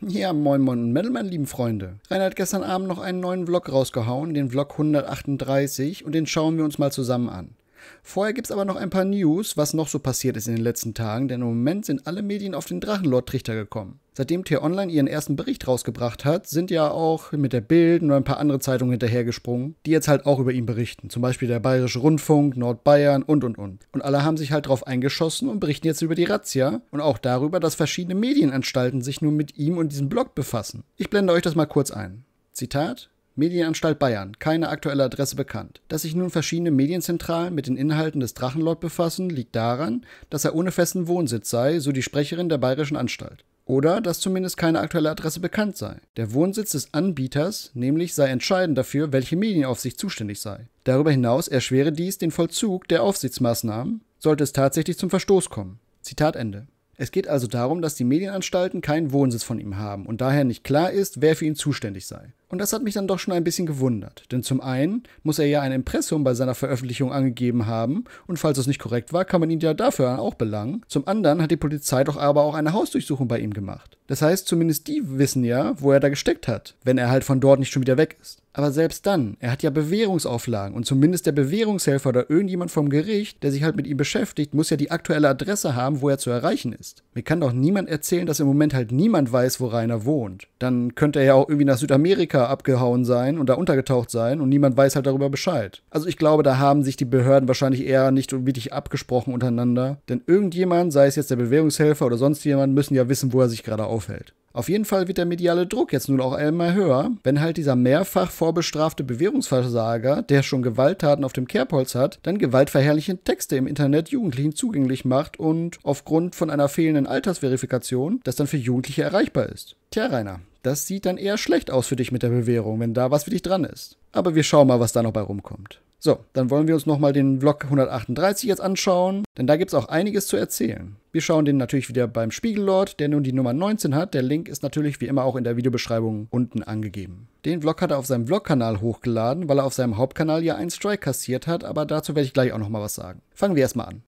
Ja, moin moin und Metal, meine lieben Freunde. Rainer hat gestern Abend noch einen neuen Vlog rausgehauen, den Vlog 138, und den schauen wir uns mal zusammen an. Vorher gibt's aber noch ein paar News, was noch so passiert ist in den letzten Tagen, denn im Moment sind alle Medien auf den Drachenlord-Trichter gekommen. Seitdem T-Online ihren ersten Bericht rausgebracht hat, sind ja auch mit der Bild und ein paar andere Zeitungen hinterhergesprungen, die jetzt halt auch über ihn berichten. Zum Beispiel der Bayerische Rundfunk, Nordbayern und und und. Und alle haben sich halt drauf eingeschossen und berichten jetzt über die Razzia und auch darüber, dass verschiedene Medienanstalten sich nun mit ihm und diesem Blog befassen. Ich blende euch das mal kurz ein. Zitat. Medienanstalt Bayern, keine aktuelle Adresse bekannt. Dass sich nun verschiedene Medienzentralen mit den Inhalten des Drachenlord befassen, liegt daran, dass er ohne festen Wohnsitz sei, so die Sprecherin der Bayerischen Anstalt oder dass zumindest keine aktuelle Adresse bekannt sei. Der Wohnsitz des Anbieters nämlich sei entscheidend dafür, welche Medienaufsicht zuständig sei. Darüber hinaus erschwere dies den Vollzug der Aufsichtsmaßnahmen, sollte es tatsächlich zum Verstoß kommen. Zitat Ende. Es geht also darum, dass die Medienanstalten keinen Wohnsitz von ihm haben und daher nicht klar ist, wer für ihn zuständig sei. Und das hat mich dann doch schon ein bisschen gewundert, denn zum einen muss er ja ein Impressum bei seiner Veröffentlichung angegeben haben und falls es nicht korrekt war, kann man ihn ja dafür auch belangen. Zum anderen hat die Polizei doch aber auch eine Hausdurchsuchung bei ihm gemacht. Das heißt, zumindest die wissen ja, wo er da gesteckt hat, wenn er halt von dort nicht schon wieder weg ist. Aber selbst dann, er hat ja Bewährungsauflagen und zumindest der Bewährungshelfer oder irgendjemand vom Gericht, der sich halt mit ihm beschäftigt, muss ja die aktuelle Adresse haben, wo er zu erreichen ist. Mir kann doch niemand erzählen, dass im Moment halt niemand weiß, wo Rainer wohnt. Dann könnte er ja auch irgendwie nach Südamerika abgehauen sein und da untergetaucht sein und niemand weiß halt darüber Bescheid. Also ich glaube, da haben sich die Behörden wahrscheinlich eher nicht wirklich abgesprochen untereinander, denn irgendjemand, sei es jetzt der Bewährungshelfer oder sonst jemand, müssen ja wissen, wo er sich gerade aufhält. Auf jeden Fall wird der mediale Druck jetzt nun auch einmal höher, wenn halt dieser mehrfach vorbestrafte Bewährungsversager, der schon Gewalttaten auf dem Kerbholz hat, dann gewaltverherrlichende Texte im Internet Jugendlichen zugänglich macht und aufgrund von einer fehlenden Altersverifikation das dann für Jugendliche erreichbar ist. Tja, Rainer, das sieht dann eher schlecht aus für dich mit der Bewährung, wenn da was für dich dran ist. Aber wir schauen mal, was da noch bei rumkommt. So, dann wollen wir uns nochmal den Vlog 138 jetzt anschauen, denn da gibt es auch einiges zu erzählen. Wir schauen den natürlich wieder beim Spiegellord, der nun die Nummer 19 hat. Der Link ist natürlich wie immer auch in der Videobeschreibung unten angegeben. Den Vlog hat er auf seinem Vlog-Kanal hochgeladen, weil er auf seinem Hauptkanal ja einen Strike kassiert hat, aber dazu werde ich gleich auch nochmal was sagen. Fangen wir erstmal an.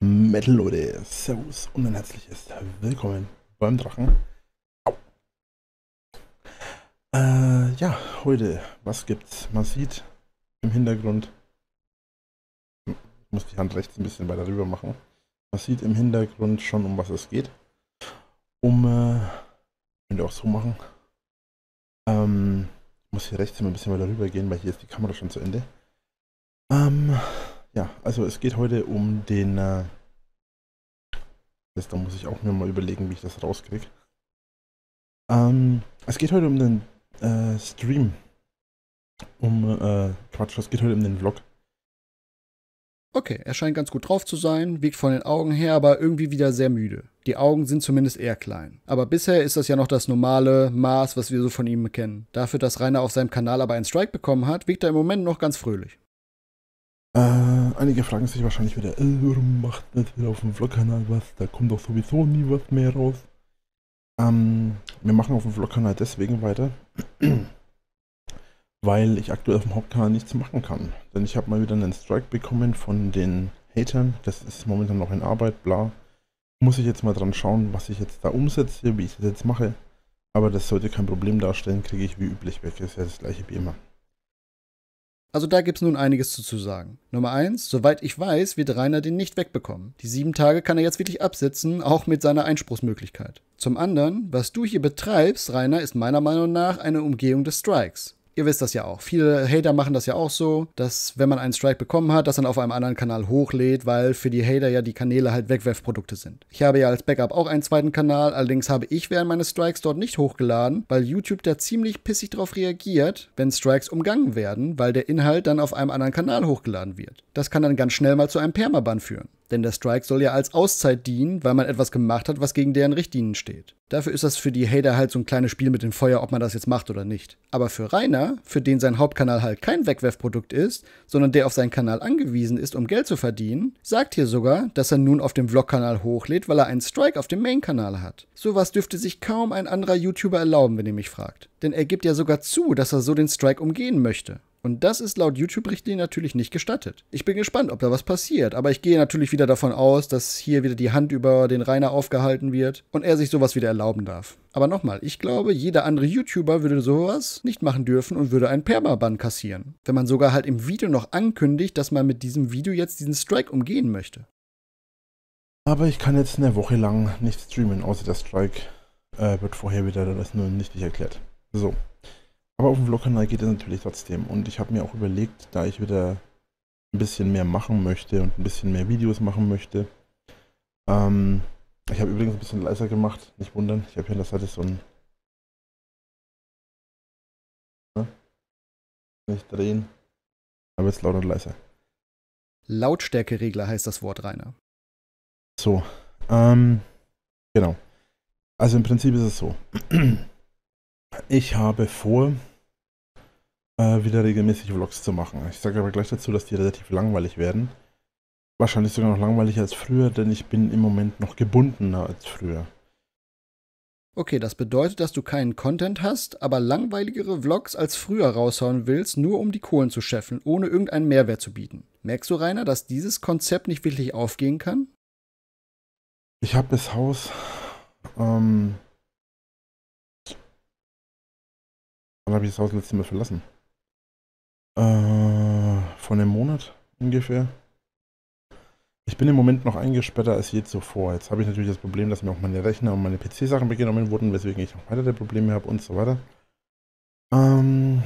Metal Leute, Servus und ein herzliches Willkommen beim Drachen. Äh, ja, heute, was gibt's? Man sieht im Hintergrund, ich muss die Hand rechts ein bisschen weiter rüber machen, man sieht im Hintergrund schon, um was es geht. Um, äh, könnt ihr auch so machen. Ähm, ich muss hier rechts immer ein bisschen weiter rüber gehen, weil hier ist die Kamera schon zu Ende. Ähm, ja, also es geht heute um den, äh, das, da muss ich auch mir mal überlegen, wie ich das rauskriege. Ähm, es geht heute um den äh, Stream. Um äh, Quatsch, das geht heute halt um den Vlog. Okay, er scheint ganz gut drauf zu sein, wiegt von den Augen her, aber irgendwie wieder sehr müde. Die Augen sind zumindest eher klein. Aber bisher ist das ja noch das normale Maß, was wir so von ihm kennen. Dafür, dass Rainer auf seinem Kanal aber einen Strike bekommen hat, wiegt er im Moment noch ganz fröhlich. Äh, einige fragen sich wahrscheinlich wieder, äh, warum macht das wieder auf dem Vlog-Kanal was? Da kommt doch sowieso nie was mehr raus. Ähm, wir machen auf dem Vlog-Kanal deswegen weiter, weil ich aktuell auf dem Hauptkanal nichts machen kann. Denn ich habe mal wieder einen Strike bekommen von den Hatern. Das ist momentan noch in Arbeit, bla. Muss ich jetzt mal dran schauen, was ich jetzt da umsetze, wie ich das jetzt mache. Aber das sollte kein Problem darstellen, kriege ich wie üblich weg. Ist ja das gleiche wie immer. Also da gibt es nun einiges zu, sagen. Nummer eins: soweit ich weiß, wird Rainer den nicht wegbekommen. Die sieben Tage kann er jetzt wirklich absitzen, auch mit seiner Einspruchsmöglichkeit. Zum anderen, was du hier betreibst, Rainer, ist meiner Meinung nach eine Umgehung des Strikes. Ihr wisst das ja auch. Viele Hater machen das ja auch so, dass wenn man einen Strike bekommen hat, das dann auf einem anderen Kanal hochlädt, weil für die Hater ja die Kanäle halt Wegwerfprodukte sind. Ich habe ja als Backup auch einen zweiten Kanal, allerdings habe ich während meines Strikes dort nicht hochgeladen, weil YouTube da ziemlich pissig drauf reagiert, wenn Strikes umgangen werden, weil der Inhalt dann auf einem anderen Kanal hochgeladen wird. Das kann dann ganz schnell mal zu einem Permaban führen. Denn der Strike soll ja als Auszeit dienen, weil man etwas gemacht hat, was gegen deren Richtlinien steht. Dafür ist das für die Hater halt so ein kleines Spiel mit dem Feuer, ob man das jetzt macht oder nicht. Aber für Rainer, für den sein Hauptkanal halt kein Wegwerfprodukt ist, sondern der auf seinen Kanal angewiesen ist, um Geld zu verdienen, sagt hier sogar, dass er nun auf dem Vlog-Kanal hochlädt, weil er einen Strike auf dem Main-Kanal hat. Sowas dürfte sich kaum ein anderer YouTuber erlauben, wenn ihr mich fragt. Denn er gibt ja sogar zu, dass er so den Strike umgehen möchte. Und das ist laut YouTube-Richtlinie natürlich nicht gestattet. Ich bin gespannt, ob da was passiert, aber ich gehe natürlich wieder davon aus, dass hier wieder die Hand über den Rainer aufgehalten wird und er sich sowas wieder erlauben darf. Aber nochmal, ich glaube, jeder andere YouTuber würde sowas nicht machen dürfen und würde einen Permaban kassieren. Wenn man sogar halt im Video noch ankündigt, dass man mit diesem Video jetzt diesen Strike umgehen möchte. Aber ich kann jetzt eine Woche lang nicht streamen, außer der Strike äh, wird vorher wieder das nur nichtig erklärt. So. Aber auf dem Vlog-Kanal geht das natürlich trotzdem. Und ich habe mir auch überlegt, da ich wieder ein bisschen mehr machen möchte und ein bisschen mehr Videos machen möchte. Ähm, ich habe übrigens ein bisschen leiser gemacht, nicht wundern. Ich habe hier an der Seite so ein... Ne? Nicht drehen. Aber jetzt lauter und leiser. Lautstärkeregler heißt das Wort, Rainer. So, ähm, genau. Also im Prinzip ist es so. Ich habe vor, äh, wieder regelmäßig Vlogs zu machen. Ich sage aber gleich dazu, dass die relativ langweilig werden. Wahrscheinlich sogar noch langweiliger als früher, denn ich bin im Moment noch gebundener als früher. Okay, das bedeutet, dass du keinen Content hast, aber langweiligere Vlogs als früher raushauen willst, nur um die Kohlen zu scheffeln, ohne irgendeinen Mehrwert zu bieten. Merkst du, Rainer, dass dieses Konzept nicht wirklich aufgehen kann? Ich habe das Haus ähm, Wann habe ich das Haus letztes Mal verlassen? Äh, von einem Monat ungefähr. Ich bin im Moment noch eingesperrter als je zuvor. Jetzt habe ich natürlich das Problem, dass mir auch meine Rechner und meine PC-Sachen weggenommen wurden, weswegen ich noch weitere Probleme habe und so weiter. Ähm,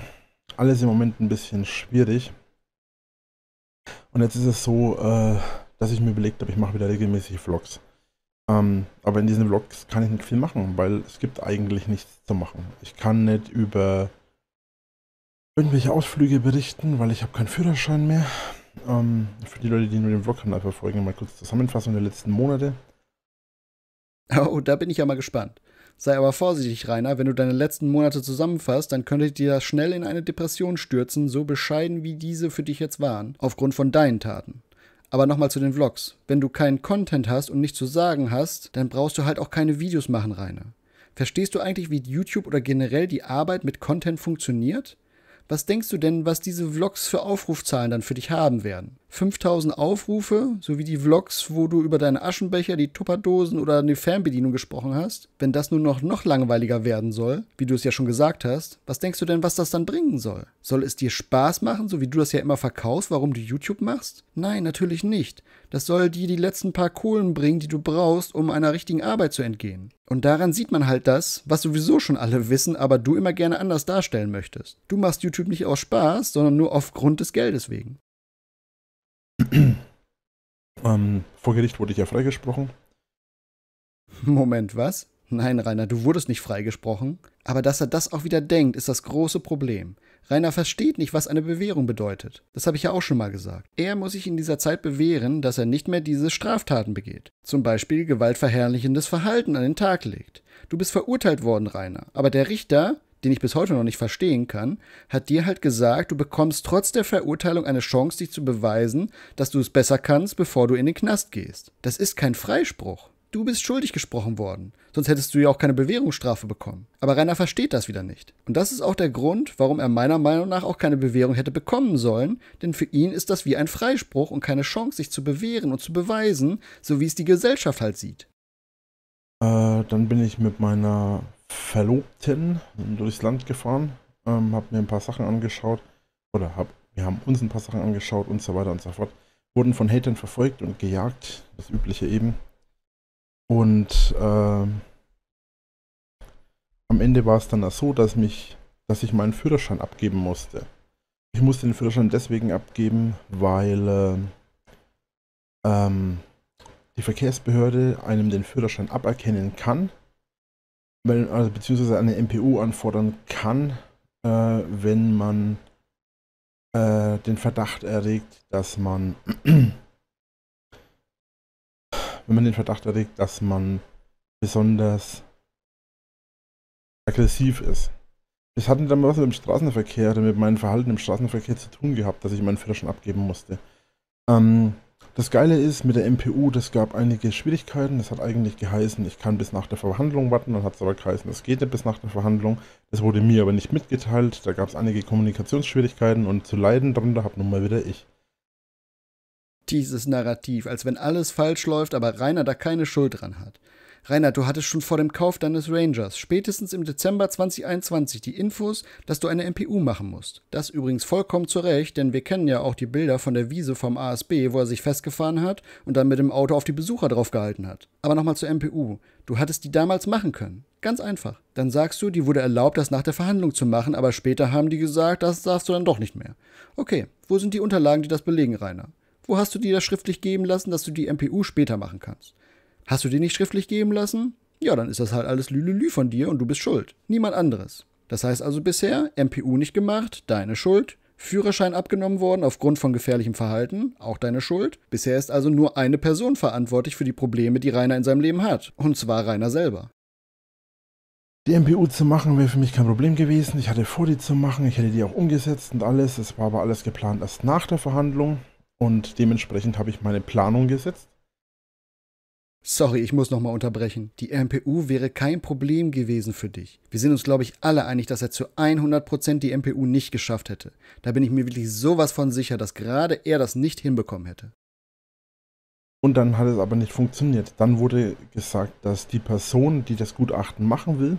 alles im Moment ein bisschen schwierig. Und jetzt ist es so, äh, dass ich mir überlegt habe, ich mache wieder regelmäßig Vlogs. Ähm, aber in diesen Vlogs kann ich nicht viel machen, weil es gibt eigentlich nichts zu machen. Ich kann nicht über irgendwelche Ausflüge berichten, weil ich habe keinen Führerschein mehr. Ähm, für die Leute, die nur den Vlog haben, einfach folgen mal kurz Zusammenfassung der letzten Monate. Oh, da bin ich ja mal gespannt. Sei aber vorsichtig, Rainer, wenn du deine letzten Monate zusammenfasst, dann könnte ich dir schnell in eine Depression stürzen, so bescheiden wie diese für dich jetzt waren, aufgrund von deinen Taten. Aber nochmal zu den Vlogs. Wenn du keinen Content hast und nichts zu sagen hast, dann brauchst du halt auch keine Videos machen, Rainer. Verstehst du eigentlich, wie YouTube oder generell die Arbeit mit Content funktioniert? Was denkst du denn, was diese Vlogs für Aufrufzahlen dann für dich haben werden? 5000 Aufrufe, sowie die Vlogs, wo du über deine Aschenbecher, die Tupperdosen oder eine Fernbedienung gesprochen hast, wenn das nun noch, noch langweiliger werden soll, wie du es ja schon gesagt hast, was denkst du denn, was das dann bringen soll? Soll es dir Spaß machen, so wie du das ja immer verkaufst, warum du YouTube machst? Nein, natürlich nicht. Das soll dir die letzten paar Kohlen bringen, die du brauchst, um einer richtigen Arbeit zu entgehen. Und daran sieht man halt das, was sowieso schon alle wissen, aber du immer gerne anders darstellen möchtest. Du machst YouTube nicht aus Spaß, sondern nur aufgrund des Geldes wegen. ähm, vor Gericht wurde ich ja freigesprochen. Moment, was? Nein, Rainer, du wurdest nicht freigesprochen. Aber dass er das auch wieder denkt, ist das große Problem. Rainer versteht nicht, was eine Bewährung bedeutet. Das habe ich ja auch schon mal gesagt. Er muss sich in dieser Zeit bewähren, dass er nicht mehr diese Straftaten begeht. Zum Beispiel gewaltverherrlichendes Verhalten an den Tag legt. Du bist verurteilt worden, Rainer. Aber der Richter den ich bis heute noch nicht verstehen kann, hat dir halt gesagt, du bekommst trotz der Verurteilung eine Chance, dich zu beweisen, dass du es besser kannst, bevor du in den Knast gehst. Das ist kein Freispruch. Du bist schuldig gesprochen worden. Sonst hättest du ja auch keine Bewährungsstrafe bekommen. Aber Rainer versteht das wieder nicht. Und das ist auch der Grund, warum er meiner Meinung nach auch keine Bewährung hätte bekommen sollen, denn für ihn ist das wie ein Freispruch und keine Chance, sich zu bewähren und zu beweisen, so wie es die Gesellschaft halt sieht. Äh, dann bin ich mit meiner Verlobten durchs Land gefahren, ähm, habe mir ein paar Sachen angeschaut oder hab, wir haben uns ein paar Sachen angeschaut und so weiter und so fort. Wurden von Hatern verfolgt und gejagt, das übliche eben. Und äh, am Ende war es dann so, dass, mich, dass ich meinen Führerschein abgeben musste. Ich musste den Führerschein deswegen abgeben, weil äh, ähm, die Verkehrsbehörde einem den Führerschein aberkennen kann, also beziehungsweise eine MPU anfordern kann, äh, wenn man äh, den Verdacht erregt, dass man wenn man den Verdacht erregt, dass man besonders aggressiv ist. Das hat dann was mit dem Straßenverkehr oder mit meinem Verhalten im Straßenverkehr zu tun gehabt, dass ich meinen Führerschein abgeben musste. Ähm, das Geile ist, mit der MPU, das gab einige Schwierigkeiten. Das hat eigentlich geheißen, ich kann bis nach der Verhandlung warten. Dann hat es aber geheißen, es geht nicht bis nach der Verhandlung. Das wurde mir aber nicht mitgeteilt. Da gab es einige Kommunikationsschwierigkeiten und zu leiden darunter habe nun mal wieder ich. Dieses Narrativ, als wenn alles falsch läuft, aber Rainer da keine Schuld dran hat. Reinhard, du hattest schon vor dem Kauf deines Rangers spätestens im Dezember 2021 die Infos, dass du eine MPU machen musst. Das übrigens vollkommen zu Recht, denn wir kennen ja auch die Bilder von der Wiese vom ASB, wo er sich festgefahren hat und dann mit dem Auto auf die Besucher draufgehalten hat. Aber nochmal zur MPU. Du hattest die damals machen können. Ganz einfach. Dann sagst du, die wurde erlaubt, das nach der Verhandlung zu machen, aber später haben die gesagt, das darfst du dann doch nicht mehr. Okay, wo sind die Unterlagen, die das belegen, Rainer? Wo hast du dir das schriftlich geben lassen, dass du die MPU später machen kannst? Hast du dir nicht schriftlich geben lassen? Ja, dann ist das halt alles Lülülü von dir und du bist schuld. Niemand anderes. Das heißt also bisher, MPU nicht gemacht, deine Schuld. Führerschein abgenommen worden aufgrund von gefährlichem Verhalten, auch deine Schuld. Bisher ist also nur eine Person verantwortlich für die Probleme, die Rainer in seinem Leben hat. Und zwar Rainer selber. Die MPU zu machen wäre für mich kein Problem gewesen. Ich hatte vor, die zu machen. Ich hätte die auch umgesetzt und alles. Es war aber alles geplant erst nach der Verhandlung. Und dementsprechend habe ich meine Planung gesetzt Sorry, ich muss nochmal unterbrechen. Die MPU wäre kein Problem gewesen für dich. Wir sind uns, glaube ich, alle einig, dass er zu 100% die MPU nicht geschafft hätte. Da bin ich mir wirklich sowas von sicher, dass gerade er das nicht hinbekommen hätte. Und dann hat es aber nicht funktioniert. Dann wurde gesagt, dass die Person, die das Gutachten machen will,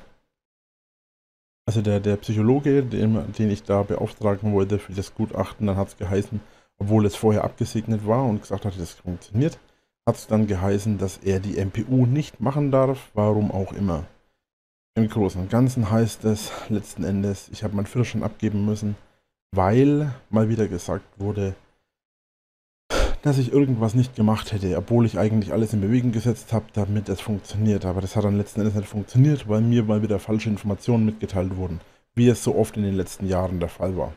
also der, der Psychologe, den, den ich da beauftragen wollte für das Gutachten, dann hat es geheißen, obwohl es vorher abgesegnet war und gesagt hat, das funktioniert, hat es dann geheißen, dass er die MPU nicht machen darf, warum auch immer. Im Großen und Ganzen heißt es letzten Endes, ich habe meinen Führerschein abgeben müssen, weil mal wieder gesagt wurde, dass ich irgendwas nicht gemacht hätte, obwohl ich eigentlich alles in Bewegung gesetzt habe, damit es funktioniert. Aber das hat dann letzten Endes nicht funktioniert, weil mir mal wieder falsche Informationen mitgeteilt wurden, wie es so oft in den letzten Jahren der Fall war.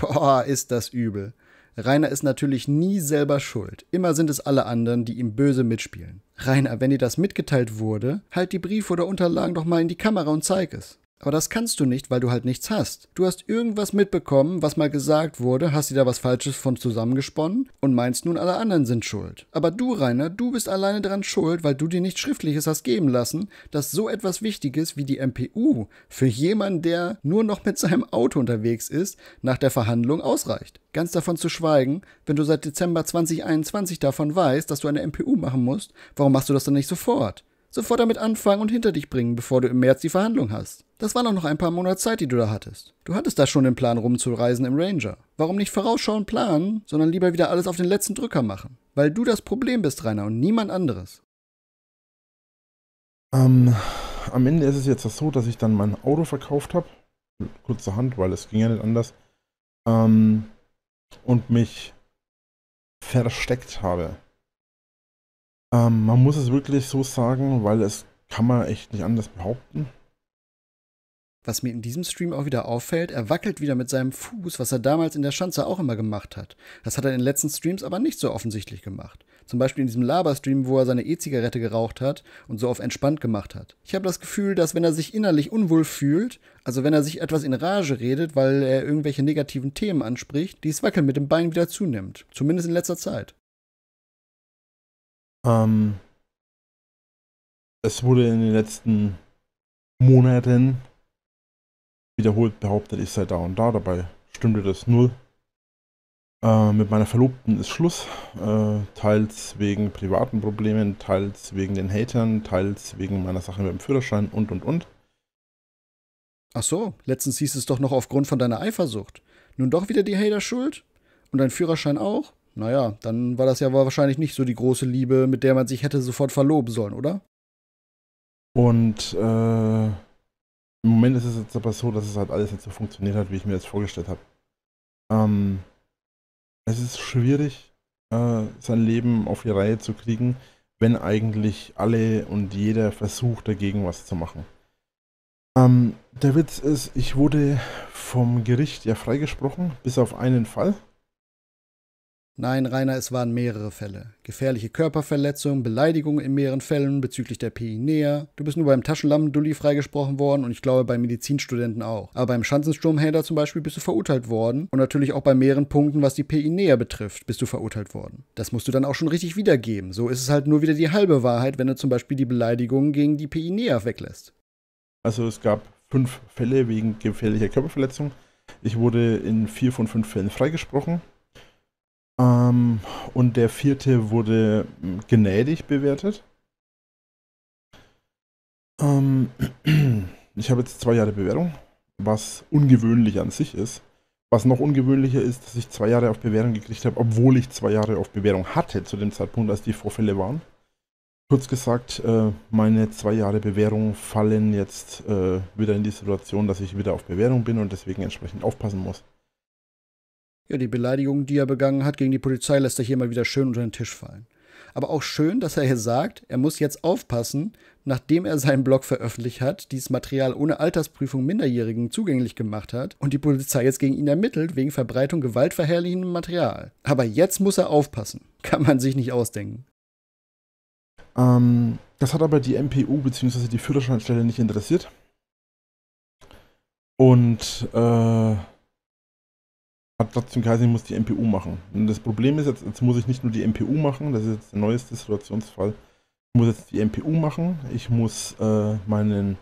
Boah, ist das übel. Rainer ist natürlich nie selber schuld. Immer sind es alle anderen, die ihm böse mitspielen. Rainer, wenn dir das mitgeteilt wurde, halt die Briefe oder Unterlagen doch mal in die Kamera und zeig es. Aber das kannst du nicht, weil du halt nichts hast. Du hast irgendwas mitbekommen, was mal gesagt wurde, hast dir da was Falsches von zusammengesponnen und meinst nun, alle anderen sind schuld. Aber du, Rainer, du bist alleine daran schuld, weil du dir nichts Schriftliches hast geben lassen, dass so etwas Wichtiges wie die MPU für jemanden, der nur noch mit seinem Auto unterwegs ist, nach der Verhandlung ausreicht. Ganz davon zu schweigen, wenn du seit Dezember 2021 davon weißt, dass du eine MPU machen musst, warum machst du das dann nicht sofort? Sofort damit anfangen und hinter dich bringen, bevor du im März die Verhandlung hast. Das waren doch noch ein paar Monate Zeit, die du da hattest. Du hattest da schon den Plan, rumzureisen im Ranger. Warum nicht vorausschauend planen, sondern lieber wieder alles auf den letzten Drücker machen? Weil du das Problem bist, Rainer, und niemand anderes. Ähm, am Ende ist es jetzt so, dass ich dann mein Auto verkauft habe. Kurzerhand, weil es ging ja nicht anders. Ähm, und mich versteckt habe. Ähm, man muss es wirklich so sagen, weil es kann man echt nicht anders behaupten. Was mir in diesem Stream auch wieder auffällt, er wackelt wieder mit seinem Fuß, was er damals in der Schanze auch immer gemacht hat. Das hat er in den letzten Streams aber nicht so offensichtlich gemacht. Zum Beispiel in diesem Laberstream, wo er seine E-Zigarette geraucht hat und so auf entspannt gemacht hat. Ich habe das Gefühl, dass wenn er sich innerlich unwohl fühlt, also wenn er sich etwas in Rage redet, weil er irgendwelche negativen Themen anspricht, dieses Wackeln mit dem Bein wieder zunimmt. Zumindest in letzter Zeit. Ähm, es wurde in den letzten Monaten wiederholt behauptet, ich sei da und da, dabei stimmte das null. Äh, mit meiner Verlobten ist Schluss, äh, teils wegen privaten Problemen, teils wegen den Hatern, teils wegen meiner Sache mit dem Führerschein und und und. Ach so, letztens hieß es doch noch aufgrund von deiner Eifersucht. Nun doch wieder die Hater schuld? Und dein Führerschein auch? Naja, dann war das ja wahrscheinlich nicht so die große Liebe, mit der man sich hätte sofort verloben sollen, oder? Und äh, im Moment ist es jetzt aber so, dass es halt alles nicht so funktioniert hat, wie ich mir das vorgestellt habe. Ähm, es ist schwierig, äh, sein Leben auf die Reihe zu kriegen, wenn eigentlich alle und jeder versucht, dagegen was zu machen. Ähm, der Witz ist, ich wurde vom Gericht ja freigesprochen, bis auf einen Fall. Nein, Rainer, es waren mehrere Fälle. Gefährliche Körperverletzung, Beleidigung in mehreren Fällen bezüglich der Pinea. Du bist nur beim Taschenlampendulli freigesprochen worden und ich glaube bei Medizinstudenten auch. Aber beim Schanzensturmhänder zum Beispiel bist du verurteilt worden und natürlich auch bei mehreren Punkten, was die Pinea betrifft, bist du verurteilt worden. Das musst du dann auch schon richtig wiedergeben. So ist es halt nur wieder die halbe Wahrheit, wenn du zum Beispiel die Beleidigung gegen die Pinea weglässt. Also es gab fünf Fälle wegen gefährlicher Körperverletzung. Ich wurde in vier von fünf Fällen freigesprochen. Ähm, und der vierte wurde hm, gnädig bewertet. Ähm, ich habe jetzt zwei Jahre Bewährung, was ungewöhnlich an sich ist. Was noch ungewöhnlicher ist, dass ich zwei Jahre auf Bewährung gekriegt habe, obwohl ich zwei Jahre auf Bewährung hatte zu dem Zeitpunkt, als die Vorfälle waren. Kurz gesagt, äh, meine zwei Jahre Bewährung fallen jetzt äh, wieder in die Situation, dass ich wieder auf Bewährung bin und deswegen entsprechend aufpassen muss. Ja, die Beleidigung, die er begangen hat gegen die Polizei, lässt er hier mal wieder schön unter den Tisch fallen. Aber auch schön, dass er hier sagt, er muss jetzt aufpassen, nachdem er seinen Blog veröffentlicht hat, dieses Material ohne Altersprüfung Minderjährigen zugänglich gemacht hat und die Polizei jetzt gegen ihn ermittelt wegen Verbreitung gewaltverherrlichendem Material. Aber jetzt muss er aufpassen. Kann man sich nicht ausdenken. Ähm, das hat aber die MPU bzw. die Führerscheinstelle nicht interessiert. Und äh, hat trotzdem geheißen, ich muss die MPU machen. Und das Problem ist, jetzt, jetzt muss ich nicht nur die MPU machen, das ist jetzt der neueste Situationsfall. Ich muss jetzt die MPU machen, ich muss äh, meinen...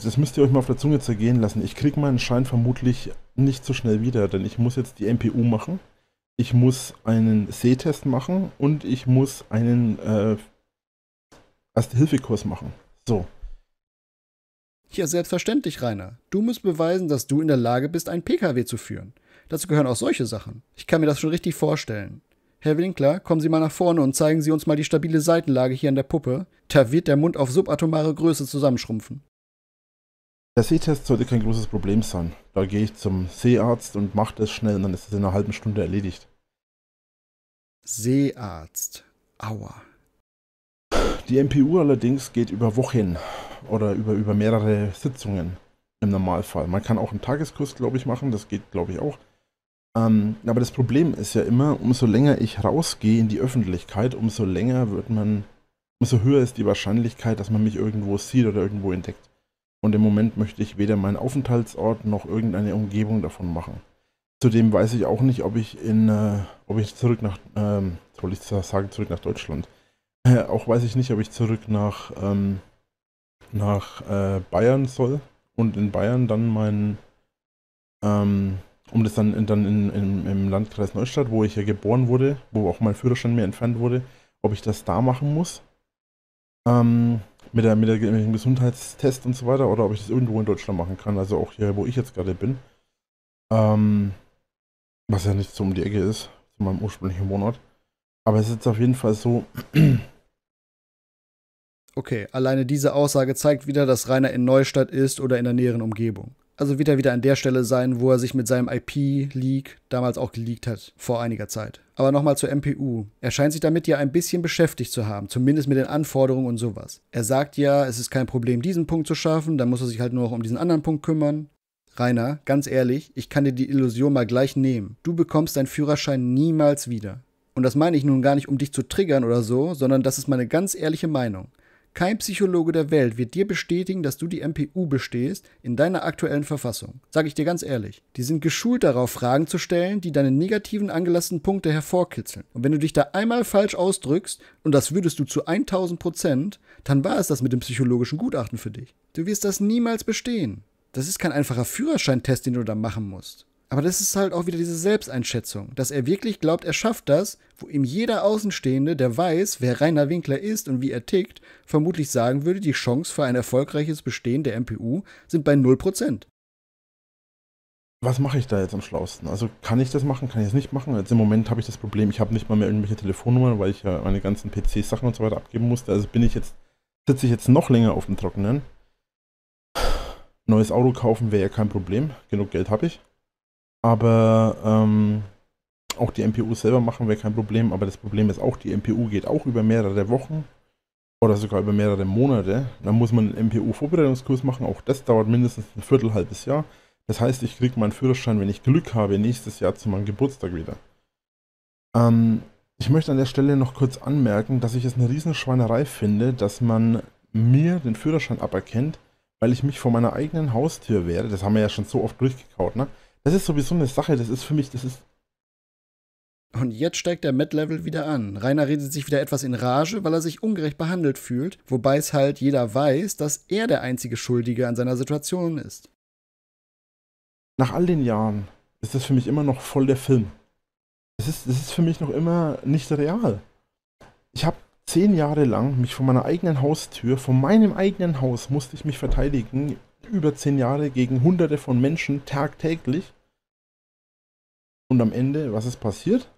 Das müsst ihr euch mal auf der Zunge zergehen lassen. Ich kriege meinen Schein vermutlich nicht so schnell wieder, denn ich muss jetzt die MPU machen, ich muss einen Sehtest machen und ich muss einen äh, Erste-Hilfe-Kurs machen. So. Ja, selbstverständlich, Rainer. Du musst beweisen, dass du in der Lage bist, einen PKW zu führen. Dazu gehören auch solche Sachen. Ich kann mir das schon richtig vorstellen. Herr Winkler, kommen Sie mal nach vorne und zeigen Sie uns mal die stabile Seitenlage hier an der Puppe. Da wird der Mund auf subatomare Größe zusammenschrumpfen. Der Sehtest sollte kein großes Problem sein. Da gehe ich zum Seearzt und mache das schnell und dann ist es in einer halben Stunde erledigt. Seearzt. Aua. Die MPU allerdings geht über Wochen oder über, über mehrere Sitzungen im Normalfall. Man kann auch einen Tageskurs, glaube ich, machen, das geht, glaube ich, auch. Ähm, aber das Problem ist ja immer, umso länger ich rausgehe in die Öffentlichkeit, umso länger wird man, umso höher ist die Wahrscheinlichkeit, dass man mich irgendwo sieht oder irgendwo entdeckt. Und im Moment möchte ich weder meinen Aufenthaltsort noch irgendeine Umgebung davon machen. Zudem weiß ich auch nicht, ob ich in, äh, ob ich zurück nach, ähm, soll ich sagen, zurück nach Deutschland. Äh, auch weiß ich nicht, ob ich zurück nach ähm, nach äh, Bayern soll und in Bayern dann mein, ähm, um das dann, dann in, in, im Landkreis Neustadt, wo ich ja geboren wurde, wo auch mein Führerschein mir entfernt wurde, ob ich das da machen muss. Ähm, mit, der, mit, der, mit dem Gesundheitstest und so weiter oder ob ich das irgendwo in Deutschland machen kann, also auch hier, wo ich jetzt gerade bin. Ähm, was ja nicht so um die Ecke ist, zu meinem ursprünglichen Wohnort. Aber es ist auf jeden Fall so, Okay, alleine diese Aussage zeigt wieder, dass Rainer in Neustadt ist oder in der näheren Umgebung. Also wird er wieder an der Stelle sein, wo er sich mit seinem IP-Leak damals auch geleakt hat, vor einiger Zeit. Aber nochmal zur MPU. Er scheint sich damit ja ein bisschen beschäftigt zu haben, zumindest mit den Anforderungen und sowas. Er sagt ja, es ist kein Problem, diesen Punkt zu schaffen, dann muss er sich halt nur noch um diesen anderen Punkt kümmern. Rainer, ganz ehrlich, ich kann dir die Illusion mal gleich nehmen. Du bekommst deinen Führerschein niemals wieder. Und das meine ich nun gar nicht, um dich zu triggern oder so, sondern das ist meine ganz ehrliche Meinung. Kein Psychologe der Welt wird dir bestätigen, dass du die MPU bestehst in deiner aktuellen Verfassung. Sag ich dir ganz ehrlich. Die sind geschult darauf, Fragen zu stellen, die deine negativen angelassenen Punkte hervorkitzeln. Und wenn du dich da einmal falsch ausdrückst, und das würdest du zu 1000 Prozent, dann war es das mit dem psychologischen Gutachten für dich. Du wirst das niemals bestehen. Das ist kein einfacher Führerscheintest, den du da machen musst. Aber das ist halt auch wieder diese Selbsteinschätzung, dass er wirklich glaubt, er schafft das, wo ihm jeder Außenstehende, der weiß, wer Rainer Winkler ist und wie er tickt, vermutlich sagen würde, die Chance für ein erfolgreiches Bestehen der MPU sind bei 0%. Was mache ich da jetzt am schlausten? Also kann ich das machen, kann ich das nicht machen? Jetzt im Moment habe ich das Problem, ich habe nicht mal mehr irgendwelche Telefonnummern, weil ich ja meine ganzen PC-Sachen und so weiter abgeben musste. Also bin ich jetzt, sitze ich jetzt noch länger auf dem Trockenen. Neues Auto kaufen wäre ja kein Problem, genug Geld habe ich aber ähm, auch die MPU selber machen wir kein Problem. Aber das Problem ist auch, die MPU geht auch über mehrere Wochen oder sogar über mehrere Monate. Dann muss man einen MPU-Vorbereitungskurs machen. Auch das dauert mindestens ein Viertel, halbes Jahr. Das heißt, ich kriege meinen Führerschein, wenn ich Glück habe, nächstes Jahr zu meinem Geburtstag wieder. Ähm, ich möchte an der Stelle noch kurz anmerken, dass ich es eine Riesenschweinerei finde, dass man mir den Führerschein aberkennt, weil ich mich vor meiner eigenen Haustür wehre. Das haben wir ja schon so oft durchgekaut, ne? Das ist sowieso eine Sache, das ist für mich, das ist. Und jetzt steigt der Met-Level wieder an. Rainer redet sich wieder etwas in Rage, weil er sich ungerecht behandelt fühlt, wobei es halt jeder weiß, dass er der einzige Schuldige an seiner Situation ist. Nach all den Jahren ist das für mich immer noch voll der Film. Es ist, ist für mich noch immer nicht real. Ich habe zehn Jahre lang mich von meiner eigenen Haustür, von meinem eigenen Haus musste ich mich verteidigen, über zehn Jahre gegen hunderte von Menschen tagtäglich und am Ende, was ist passiert?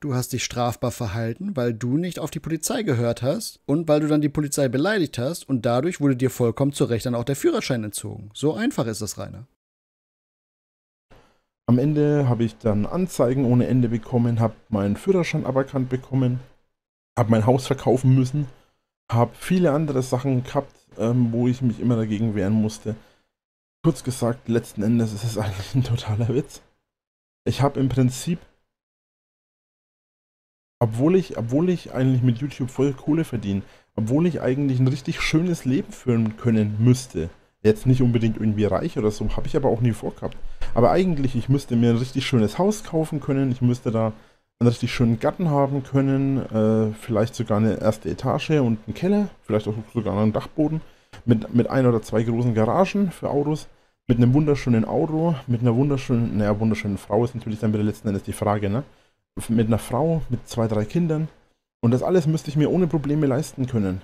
Du hast dich strafbar verhalten, weil du nicht auf die Polizei gehört hast und weil du dann die Polizei beleidigt hast und dadurch wurde dir vollkommen zu Recht dann auch der Führerschein entzogen. So einfach ist das, Rainer. Am Ende habe ich dann Anzeigen ohne Ende bekommen, habe meinen Führerschein aberkannt bekommen, habe mein Haus verkaufen müssen, habe viele andere Sachen gehabt, ähm, wo ich mich immer dagegen wehren musste. Kurz gesagt, letzten Endes ist es eigentlich ein totaler Witz ich habe im Prinzip, obwohl ich, obwohl ich eigentlich mit YouTube voll Kohle verdiene, obwohl ich eigentlich ein richtig schönes Leben führen können müsste, jetzt nicht unbedingt irgendwie reich oder so, habe ich aber auch nie vorgehabt. Aber eigentlich, ich müsste mir ein richtig schönes Haus kaufen können, ich müsste da einen richtig schönen Garten haben können, äh, vielleicht sogar eine erste Etage und einen Keller, vielleicht auch sogar einen Dachboden mit, mit ein oder zwei großen Garagen für Autos mit einem wunderschönen Auto, mit einer wunderschönen, naja, wunderschönen Frau ist natürlich dann wieder letzten Endes die Frage, ne? Mit einer Frau, mit zwei, drei Kindern. Und das alles müsste ich mir ohne Probleme leisten können.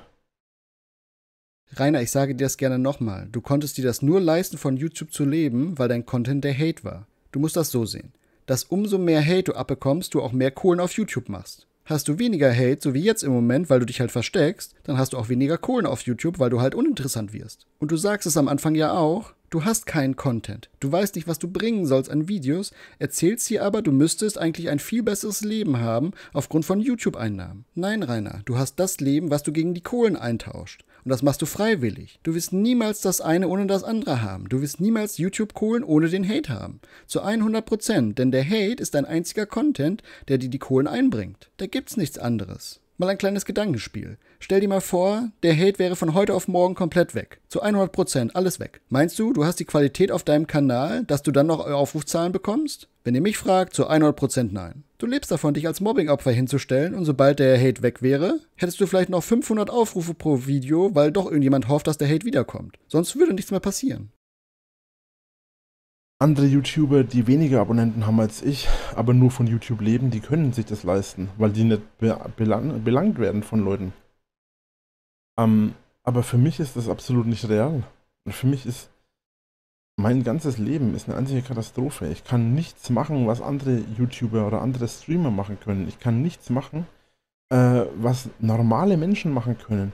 Rainer, ich sage dir das gerne nochmal. Du konntest dir das nur leisten, von YouTube zu leben, weil dein Content der Hate war. Du musst das so sehen. Dass umso mehr Hate du abbekommst, du auch mehr Kohlen auf YouTube machst. Hast du weniger Hate, so wie jetzt im Moment, weil du dich halt versteckst, dann hast du auch weniger Kohlen auf YouTube, weil du halt uninteressant wirst. Und du sagst es am Anfang ja auch, Du hast keinen Content. Du weißt nicht, was du bringen sollst an Videos, erzählst sie aber, du müsstest eigentlich ein viel besseres Leben haben aufgrund von YouTube-Einnahmen. Nein, Rainer, du hast das Leben, was du gegen die Kohlen eintauscht. Und das machst du freiwillig. Du wirst niemals das eine ohne das andere haben. Du wirst niemals YouTube-Kohlen ohne den Hate haben. Zu 100 Prozent. Denn der Hate ist dein einziger Content, der dir die Kohlen einbringt. Da gibt's nichts anderes. Mal ein kleines Gedankenspiel. Stell dir mal vor, der Hate wäre von heute auf morgen komplett weg. Zu 100 alles weg. Meinst du, du hast die Qualität auf deinem Kanal, dass du dann noch Aufrufzahlen bekommst? Wenn ihr mich fragt, zu 100 nein. Du lebst davon, dich als Mobbingopfer hinzustellen und sobald der Hate weg wäre, hättest du vielleicht noch 500 Aufrufe pro Video, weil doch irgendjemand hofft, dass der Hate wiederkommt. Sonst würde nichts mehr passieren andere YouTuber, die weniger Abonnenten haben als ich, aber nur von YouTube leben, die können sich das leisten, weil die nicht be belang belangt werden von Leuten. Ähm, aber für mich ist das absolut nicht real. Und für mich ist mein ganzes Leben ist eine einzige Katastrophe. Ich kann nichts machen, was andere YouTuber oder andere Streamer machen können. Ich kann nichts machen, äh, was normale Menschen machen können.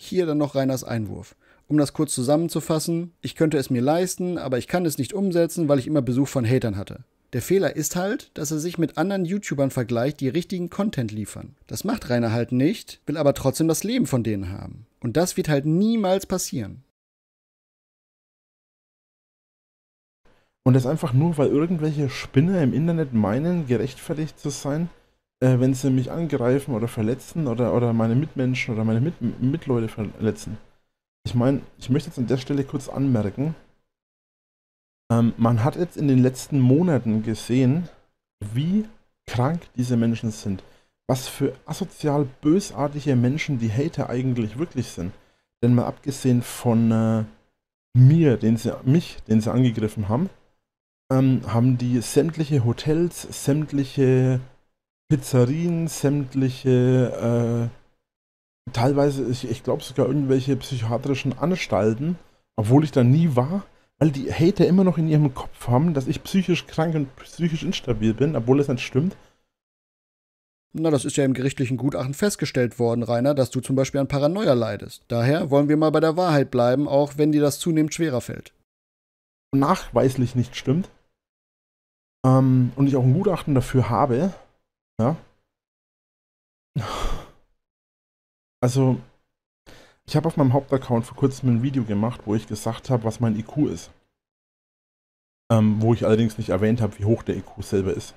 Hier dann noch Reiners Einwurf. Um das kurz zusammenzufassen, ich könnte es mir leisten, aber ich kann es nicht umsetzen, weil ich immer Besuch von Hatern hatte. Der Fehler ist halt, dass er sich mit anderen YouTubern vergleicht, die richtigen Content liefern. Das macht Rainer halt nicht, will aber trotzdem das Leben von denen haben. Und das wird halt niemals passieren. Und das einfach nur, weil irgendwelche Spinner im Internet meinen, gerechtfertigt zu sein, äh, wenn sie mich angreifen oder verletzen oder, oder meine Mitmenschen oder meine Mit Mitleute verletzen. Ich meine, ich möchte jetzt an der Stelle kurz anmerken, ähm, man hat jetzt in den letzten Monaten gesehen, wie krank diese Menschen sind. Was für asozial bösartige Menschen die Hater eigentlich wirklich sind. Denn mal abgesehen von äh, mir, den sie, mich, den sie angegriffen haben, ähm, haben die sämtliche Hotels, sämtliche Pizzerien, sämtliche, äh, teilweise, ich, ich glaube sogar irgendwelche psychiatrischen Anstalten, obwohl ich da nie war, weil die Hater immer noch in ihrem Kopf haben, dass ich psychisch krank und psychisch instabil bin, obwohl das nicht stimmt. Na, das ist ja im gerichtlichen Gutachten festgestellt worden, Rainer, dass du zum Beispiel an Paranoia leidest. Daher wollen wir mal bei der Wahrheit bleiben, auch wenn dir das zunehmend schwerer fällt. Nachweislich nicht stimmt. Ähm, und ich auch ein Gutachten dafür habe. Ja. Also, ich habe auf meinem Hauptaccount vor kurzem ein Video gemacht, wo ich gesagt habe, was mein IQ ist. Ähm, wo ich allerdings nicht erwähnt habe, wie hoch der IQ selber ist.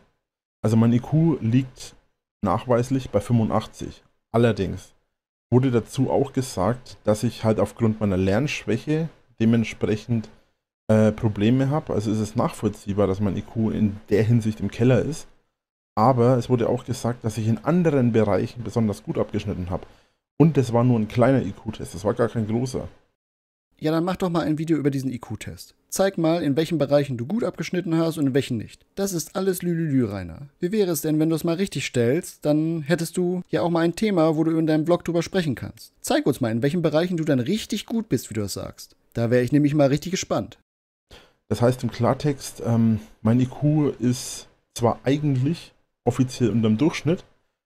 Also mein IQ liegt nachweislich bei 85. Allerdings wurde dazu auch gesagt, dass ich halt aufgrund meiner Lernschwäche dementsprechend äh, Probleme habe. Also ist es nachvollziehbar, dass mein IQ in der Hinsicht im Keller ist. Aber es wurde auch gesagt, dass ich in anderen Bereichen besonders gut abgeschnitten habe. Und das war nur ein kleiner IQ-Test, das war gar kein großer. Ja, dann mach doch mal ein Video über diesen IQ-Test. Zeig mal, in welchen Bereichen du gut abgeschnitten hast und in welchen nicht. Das ist alles Lülülü, Rainer. Wie wäre es denn, wenn du es mal richtig stellst? Dann hättest du ja auch mal ein Thema, wo du in deinem Blog drüber sprechen kannst. Zeig uns mal, in welchen Bereichen du dann richtig gut bist, wie du das sagst. Da wäre ich nämlich mal richtig gespannt. Das heißt im Klartext, ähm, mein IQ ist zwar eigentlich offiziell unterm Durchschnitt,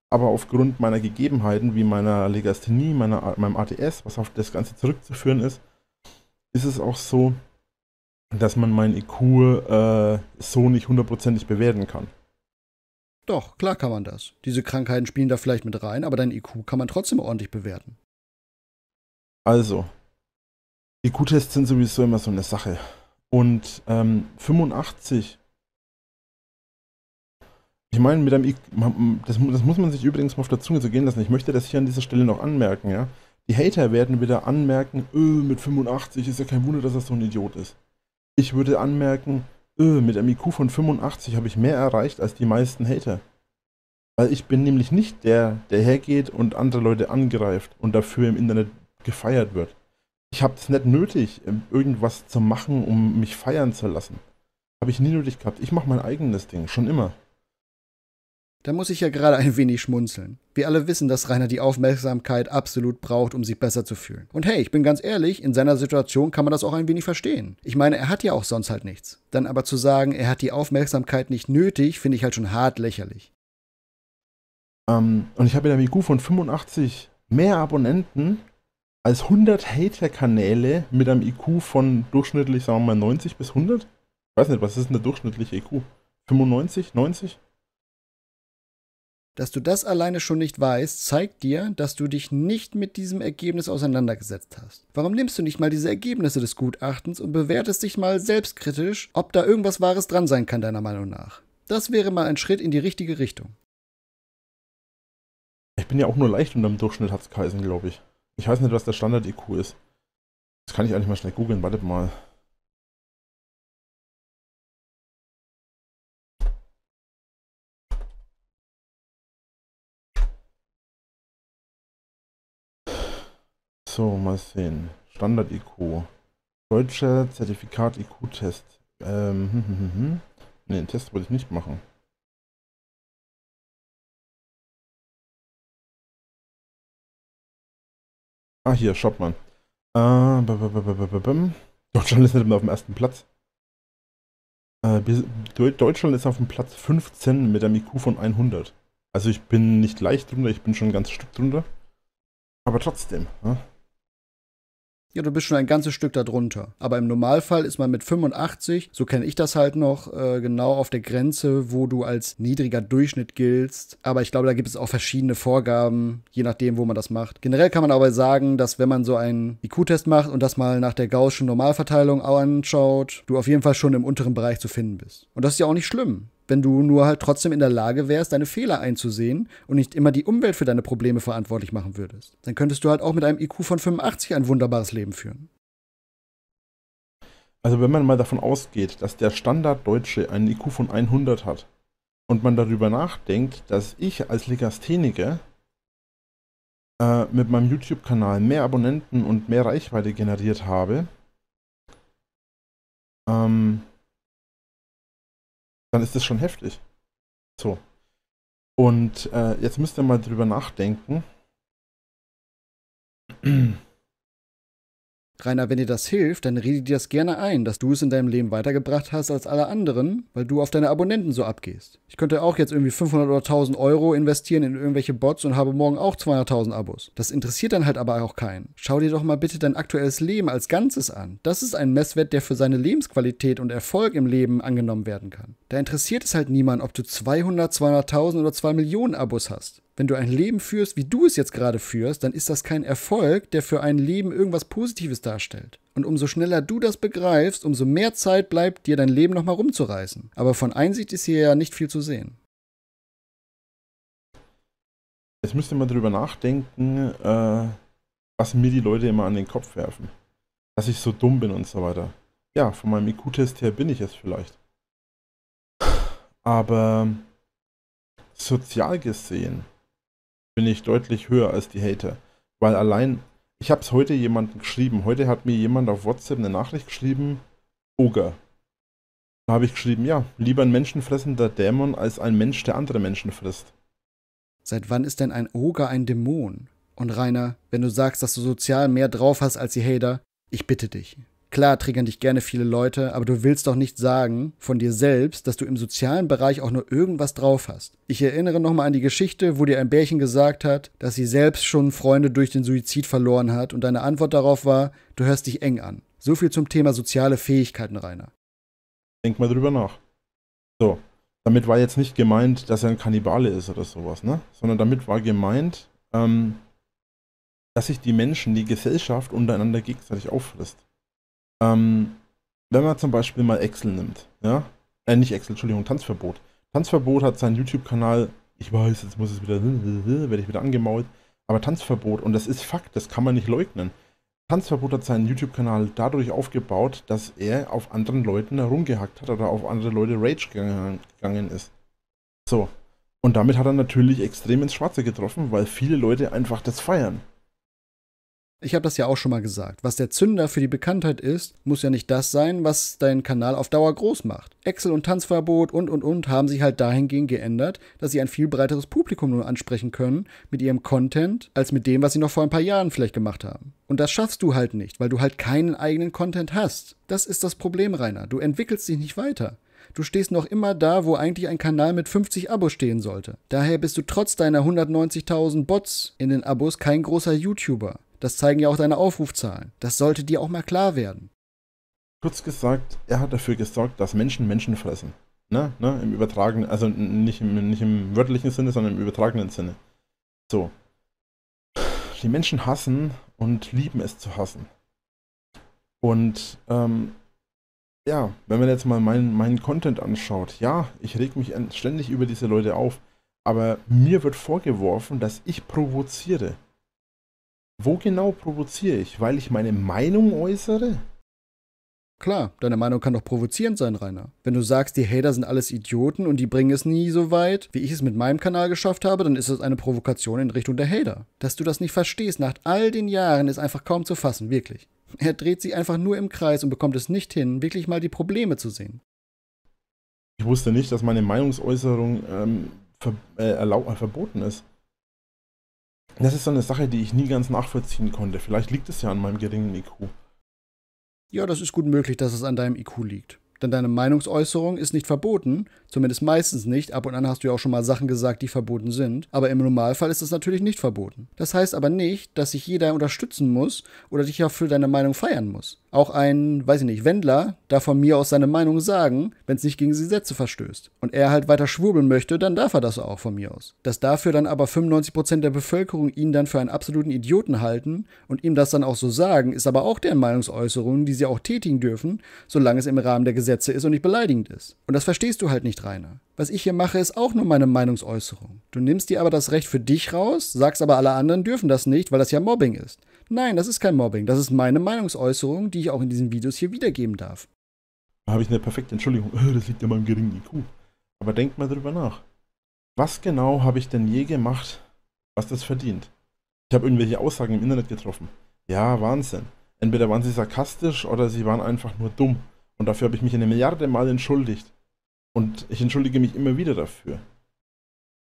aber aufgrund meiner Gegebenheiten, wie meiner Legasthenie, meiner, meinem ATS, was auf das Ganze zurückzuführen ist, ist es auch so, dass man mein IQ äh, so nicht hundertprozentig bewerten kann. Doch, klar kann man das. Diese Krankheiten spielen da vielleicht mit rein, aber dein IQ kann man trotzdem ordentlich bewerten. Also, IQ-Tests sind sowieso immer so eine Sache. Und ähm, 85 ich meine, mit einem IQ, das, das, muss man sich übrigens mal auf der Zunge so gehen lassen. Ich möchte das hier an dieser Stelle noch anmerken, ja. Die Hater werden wieder anmerken, öh, mit 85 ist ja kein Wunder, dass das so ein Idiot ist. Ich würde anmerken, öh, mit einem IQ von 85 habe ich mehr erreicht als die meisten Hater. Weil ich bin nämlich nicht der, der hergeht und andere Leute angreift und dafür im Internet gefeiert wird. Ich habe es nicht nötig, ähm, irgendwas zu machen, um mich feiern zu lassen. Habe ich nie nötig gehabt. Ich mache mein eigenes Ding, schon immer. Da muss ich ja gerade ein wenig schmunzeln. Wir alle wissen, dass Rainer die Aufmerksamkeit absolut braucht, um sich besser zu fühlen. Und hey, ich bin ganz ehrlich, in seiner Situation kann man das auch ein wenig verstehen. Ich meine, er hat ja auch sonst halt nichts. Dann aber zu sagen, er hat die Aufmerksamkeit nicht nötig, finde ich halt schon hart lächerlich. Um, ähm, und ich habe in der WQ von 85 mehr Abonnenten als 100 Hater-Kanäle mit einem IQ von durchschnittlich, sagen wir mal, 90 bis 100. Ich weiß nicht, was ist denn der durchschnittliche IQ? 95, 90? Dass du das alleine schon nicht weißt, zeigt dir, dass du dich nicht mit diesem Ergebnis auseinandergesetzt hast. Warum nimmst du nicht mal diese Ergebnisse des Gutachtens und bewertest dich mal selbstkritisch, ob da irgendwas Wahres dran sein kann, deiner Meinung nach? Das wäre mal ein Schritt in die richtige Richtung. Ich bin ja auch nur leicht unter dem Durchschnitt, es geheißen, glaube ich. Ich weiß nicht, was der Standard-IQ ist. Das kann ich eigentlich mal schnell googeln, wartet mal. So, mal sehen. Standard-IQ. Deutsche Zertifikat-IQ-Test. Ähm, Ne, den Test wollte ich nicht machen. Ah, hier, schaut mal. Äh, Deutschland ist nicht auf dem ersten Platz. Äh, Deutschland ist auf dem Platz 15 mit einem IQ von 100. Also ich bin nicht leicht drunter, ich bin schon ein ganzes Stück drunter. Aber trotzdem. Ja? Ne? Ja, du bist schon ein ganzes Stück darunter. Aber im Normalfall ist man mit 85, so kenne ich das halt noch, äh, genau auf der Grenze, wo du als niedriger Durchschnitt giltst. Aber ich glaube, da gibt es auch verschiedene Vorgaben, je nachdem, wo man das macht. Generell kann man aber sagen, dass wenn man so einen IQ-Test macht und das mal nach der Gaußschen Normalverteilung anschaut, du auf jeden Fall schon im unteren Bereich zu finden bist. Und das ist ja auch nicht schlimm wenn du nur halt trotzdem in der Lage wärst, deine Fehler einzusehen und nicht immer die Umwelt für deine Probleme verantwortlich machen würdest. Dann könntest du halt auch mit einem IQ von 85 ein wunderbares Leben führen. Also wenn man mal davon ausgeht, dass der Standarddeutsche einen IQ von 100 hat und man darüber nachdenkt, dass ich als Legastheniker äh, mit meinem YouTube-Kanal mehr Abonnenten und mehr Reichweite generiert habe, ähm, dann ist das schon heftig. So. Und äh, jetzt müsst ihr mal drüber nachdenken. Rainer, wenn dir das hilft, dann rede dir das gerne ein, dass du es in deinem Leben weitergebracht hast als alle anderen, weil du auf deine Abonnenten so abgehst. Ich könnte auch jetzt irgendwie 500 oder 1000 Euro investieren in irgendwelche Bots und habe morgen auch 200.000 Abos. Das interessiert dann halt aber auch keinen. Schau dir doch mal bitte dein aktuelles Leben als Ganzes an. Das ist ein Messwert, der für seine Lebensqualität und Erfolg im Leben angenommen werden kann. Da interessiert es halt niemand, ob du 200, 200.000 oder 2 Millionen Abos hast wenn du ein Leben führst, wie du es jetzt gerade führst, dann ist das kein Erfolg, der für ein Leben irgendwas Positives darstellt. Und umso schneller du das begreifst, umso mehr Zeit bleibt dir, dein Leben nochmal rumzureißen. Aber von Einsicht ist hier ja nicht viel zu sehen. Jetzt müsste man drüber nachdenken, äh, was mir die Leute immer an den Kopf werfen. Dass ich so dumm bin und so weiter. Ja, von meinem IQ-Test her bin ich es vielleicht. Aber ähm, sozial gesehen bin ich deutlich höher als die Hater. Weil allein, ich habe es heute jemandem geschrieben. Heute hat mir jemand auf WhatsApp eine Nachricht geschrieben, Oger. Da habe ich geschrieben, ja, lieber ein menschenfressender Dämon als ein Mensch, der andere Menschen frisst. Seit wann ist denn ein Oger ein Dämon? Und Rainer, wenn du sagst, dass du sozial mehr drauf hast als die Hater, ich bitte dich, Klar triggern dich gerne viele Leute, aber du willst doch nicht sagen von dir selbst, dass du im sozialen Bereich auch nur irgendwas drauf hast. Ich erinnere nochmal an die Geschichte, wo dir ein Bärchen gesagt hat, dass sie selbst schon Freunde durch den Suizid verloren hat und deine Antwort darauf war, du hörst dich eng an. So viel zum Thema soziale Fähigkeiten, Rainer. Denk mal drüber nach. So, damit war jetzt nicht gemeint, dass er ein Kannibale ist oder sowas, ne? Sondern damit war gemeint, ähm, dass sich die Menschen, die Gesellschaft untereinander gegenseitig auffrisst. Ähm, wenn man zum Beispiel mal Excel nimmt, ja, äh, nicht Excel, Entschuldigung, Tanzverbot. Tanzverbot hat seinen YouTube-Kanal, ich weiß, jetzt muss es wieder, werde ich wieder angemault, aber Tanzverbot, und das ist Fakt, das kann man nicht leugnen. Tanzverbot hat seinen YouTube-Kanal dadurch aufgebaut, dass er auf anderen Leuten herumgehackt hat oder auf andere Leute Rage gegangen ist. So. Und damit hat er natürlich extrem ins Schwarze getroffen, weil viele Leute einfach das feiern. Ich habe das ja auch schon mal gesagt. Was der Zünder für die Bekanntheit ist, muss ja nicht das sein, was deinen Kanal auf Dauer groß macht. Excel und Tanzverbot und und und haben sich halt dahingehend geändert, dass sie ein viel breiteres Publikum nun ansprechen können mit ihrem Content, als mit dem, was sie noch vor ein paar Jahren vielleicht gemacht haben. Und das schaffst du halt nicht, weil du halt keinen eigenen Content hast. Das ist das Problem, Rainer. Du entwickelst dich nicht weiter. Du stehst noch immer da, wo eigentlich ein Kanal mit 50 Abos stehen sollte. Daher bist du trotz deiner 190.000 Bots in den Abos kein großer YouTuber. Das zeigen ja auch deine Aufrufzahlen. Das sollte dir auch mal klar werden. Kurz gesagt, er hat dafür gesorgt, dass Menschen Menschen fressen. Ne? Ne? Im übertragenen, also nicht im, nicht im wörtlichen Sinne, sondern im übertragenen Sinne. So. Die Menschen hassen und lieben es zu hassen. Und ähm, ja, wenn man jetzt mal meinen mein Content anschaut, ja, ich reg mich ständig über diese Leute auf, aber mir wird vorgeworfen, dass ich provoziere. Wo genau provoziere ich? Weil ich meine Meinung äußere? Klar, deine Meinung kann doch provozierend sein, Rainer. Wenn du sagst, die Hater sind alles Idioten und die bringen es nie so weit, wie ich es mit meinem Kanal geschafft habe, dann ist das eine Provokation in Richtung der Hater. Dass du das nicht verstehst nach all den Jahren, ist einfach kaum zu fassen, wirklich. Er dreht sich einfach nur im Kreis und bekommt es nicht hin, wirklich mal die Probleme zu sehen. Ich wusste nicht, dass meine Meinungsäußerung ähm, ver äh, äh verboten ist. Das ist so eine Sache, die ich nie ganz nachvollziehen konnte. Vielleicht liegt es ja an meinem geringen IQ. Ja, das ist gut möglich, dass es an deinem IQ liegt. Denn deine Meinungsäußerung ist nicht verboten, zumindest meistens nicht. Ab und an hast du ja auch schon mal Sachen gesagt, die verboten sind. Aber im Normalfall ist das natürlich nicht verboten. Das heißt aber nicht, dass sich jeder unterstützen muss oder dich ja für deine Meinung feiern muss auch ein, weiß ich nicht, Wendler darf von mir aus seine Meinung sagen, wenn es nicht gegen die Gesetze verstößt. Und er halt weiter schwurbeln möchte, dann darf er das auch von mir aus. Dass dafür dann aber 95% der Bevölkerung ihn dann für einen absoluten Idioten halten und ihm das dann auch so sagen, ist aber auch deren Meinungsäußerung, die sie auch tätigen dürfen, solange es im Rahmen der Gesetze ist und nicht beleidigend ist. Und das verstehst du halt nicht, Rainer. Was ich hier mache, ist auch nur meine Meinungsäußerung. Du nimmst dir aber das Recht für dich raus, sagst aber alle anderen dürfen das nicht, weil das ja Mobbing ist. Nein, das ist kein Mobbing. Das ist meine Meinungsäußerung, die ich auch in diesen Videos hier wiedergeben darf. Da habe ich eine perfekte Entschuldigung. Das liegt an im geringen IQ. Aber denkt mal drüber nach. Was genau habe ich denn je gemacht, was das verdient? Ich habe irgendwelche Aussagen im Internet getroffen. Ja, Wahnsinn. Entweder waren sie sarkastisch oder sie waren einfach nur dumm. Und dafür habe ich mich eine Milliarde Mal entschuldigt. Und ich entschuldige mich immer wieder dafür.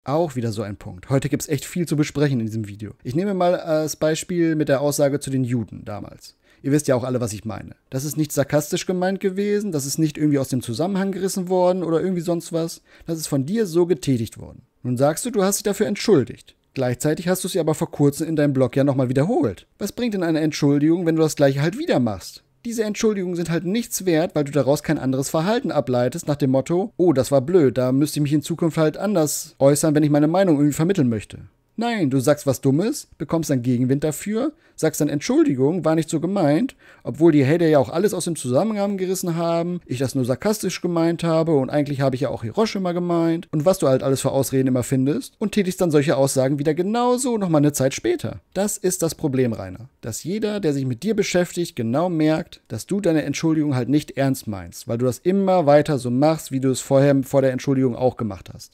Auch wieder so ein Punkt. Heute gibt es echt viel zu besprechen in diesem Video. Ich nehme mal äh, als Beispiel mit der Aussage zu den Juden damals. Ihr wisst ja auch alle, was ich meine. Das ist nicht sarkastisch gemeint gewesen, das ist nicht irgendwie aus dem Zusammenhang gerissen worden oder irgendwie sonst was. Das ist von dir so getätigt worden. Nun sagst du, du hast dich dafür entschuldigt. Gleichzeitig hast du sie aber vor kurzem in deinem Blog ja nochmal wiederholt. Was bringt denn eine Entschuldigung, wenn du das gleiche halt wieder machst? Diese Entschuldigungen sind halt nichts wert, weil du daraus kein anderes Verhalten ableitest, nach dem Motto, oh, das war blöd, da müsste ich mich in Zukunft halt anders äußern, wenn ich meine Meinung irgendwie vermitteln möchte. Nein, du sagst was Dummes, bekommst dann Gegenwind dafür, sagst dann Entschuldigung, war nicht so gemeint, obwohl die Hater ja auch alles aus dem Zusammenhang gerissen haben, ich das nur sarkastisch gemeint habe und eigentlich habe ich ja auch Hiroshima gemeint und was du halt alles für Ausreden immer findest und tätigst dann solche Aussagen wieder genauso nochmal eine Zeit später. Das ist das Problem, Rainer, dass jeder, der sich mit dir beschäftigt, genau merkt, dass du deine Entschuldigung halt nicht ernst meinst, weil du das immer weiter so machst, wie du es vorher vor der Entschuldigung auch gemacht hast.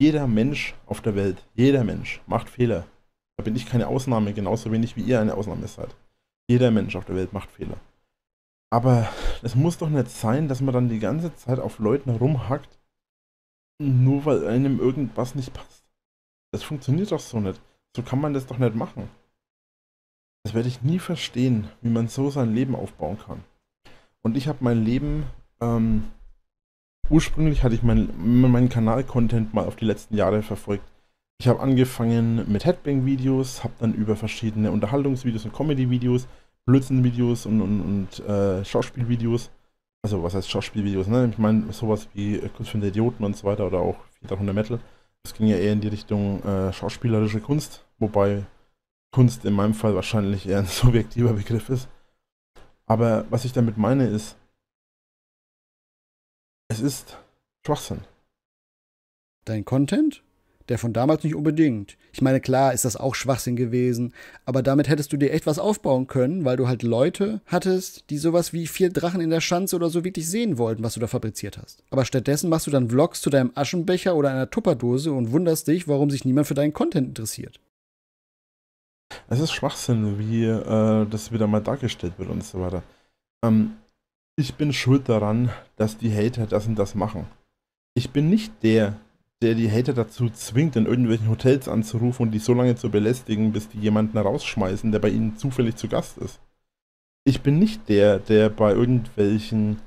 Jeder Mensch auf der Welt, jeder Mensch macht Fehler. Da bin ich keine Ausnahme, genauso wenig wie ihr eine Ausnahme seid. Jeder Mensch auf der Welt macht Fehler. Aber es muss doch nicht sein, dass man dann die ganze Zeit auf Leuten rumhackt, nur weil einem irgendwas nicht passt. Das funktioniert doch so nicht. So kann man das doch nicht machen. Das werde ich nie verstehen, wie man so sein Leben aufbauen kann. Und ich habe mein Leben ähm, Ursprünglich hatte ich meinen mein Kanal-Content mal auf die letzten Jahre verfolgt. Ich habe angefangen mit Headbang-Videos, habe dann über verschiedene Unterhaltungsvideos und Comedy-Videos, Blödsinn-Videos und, und, und äh, Schauspielvideos. Also was heißt Schauspielvideos, ne? Ich meine sowas wie äh, Kunst von der Idioten und so weiter oder auch 400 Metal. Das ging ja eher in die Richtung äh, schauspielerische Kunst, wobei Kunst in meinem Fall wahrscheinlich eher ein subjektiver Begriff ist. Aber was ich damit meine ist, es ist Schwachsinn. Dein Content? Der von damals nicht unbedingt. Ich meine, klar ist das auch Schwachsinn gewesen, aber damit hättest du dir echt was aufbauen können, weil du halt Leute hattest, die sowas wie vier Drachen in der Schanze oder so wirklich sehen wollten, was du da fabriziert hast. Aber stattdessen machst du dann Vlogs zu deinem Aschenbecher oder einer Tupperdose und wunderst dich, warum sich niemand für deinen Content interessiert. Es ist Schwachsinn, wie äh, das wieder mal dargestellt wird und so weiter. Ähm, ich bin schuld daran, dass die Hater das und das machen. Ich bin nicht der, der die Hater dazu zwingt, in irgendwelchen Hotels anzurufen und die so lange zu belästigen, bis die jemanden rausschmeißen, der bei ihnen zufällig zu Gast ist. Ich bin nicht der, der bei irgendwelchen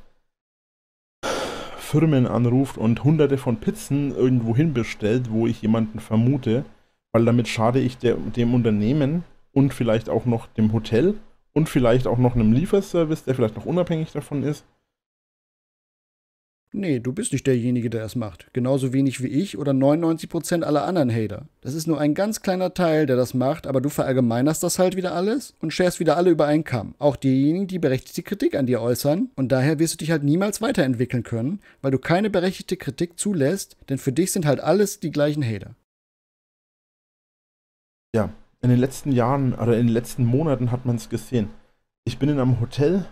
Firmen anruft und hunderte von Pizzen irgendwo hinbestellt, wo ich jemanden vermute, weil damit schade ich der, dem Unternehmen und vielleicht auch noch dem Hotel und vielleicht auch noch einem Lieferservice, der vielleicht noch unabhängig davon ist. Nee, du bist nicht derjenige, der es macht. Genauso wenig wie ich oder 99% aller anderen Hater. Das ist nur ein ganz kleiner Teil, der das macht, aber du verallgemeinerst das halt wieder alles und scherst wieder alle über einen Kamm. Auch diejenigen, die berechtigte Kritik an dir äußern. Und daher wirst du dich halt niemals weiterentwickeln können, weil du keine berechtigte Kritik zulässt, denn für dich sind halt alles die gleichen Hater. Ja, in den letzten Jahren oder in den letzten Monaten hat man es gesehen. Ich bin in einem Hotel,